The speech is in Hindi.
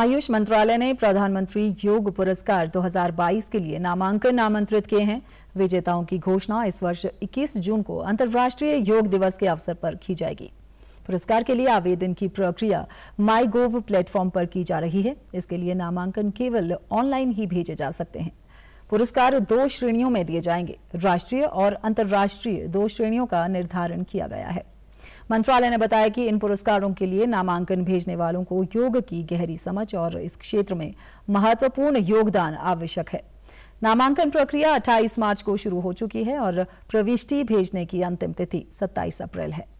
आयुष मंत्रालय ने प्रधानमंत्री योग पुरस्कार 2022 के लिए नामांकन आमंत्रित किए हैं विजेताओं की घोषणा इस वर्ष 21 जून को अंतर्राष्ट्रीय योग दिवस के अवसर पर की जाएगी पुरस्कार के लिए आवेदन की प्रक्रिया माई गोव प्लेटफॉर्म पर की जा रही है इसके लिए नामांकन केवल ऑनलाइन ही भेजे जा सकते हैं पुरस्कार दो श्रेणियों में दिए जाएंगे राष्ट्रीय और अंतर्राष्ट्रीय दो श्रेणियों का निर्धारण किया गया है मंत्रालय ने बताया कि इन पुरस्कारों के लिए नामांकन भेजने वालों को योग की गहरी समझ और इस क्षेत्र में महत्वपूर्ण योगदान आवश्यक है नामांकन प्रक्रिया 28 मार्च को शुरू हो चुकी है और प्रविष्टि भेजने की अंतिम तिथि 27 अप्रैल है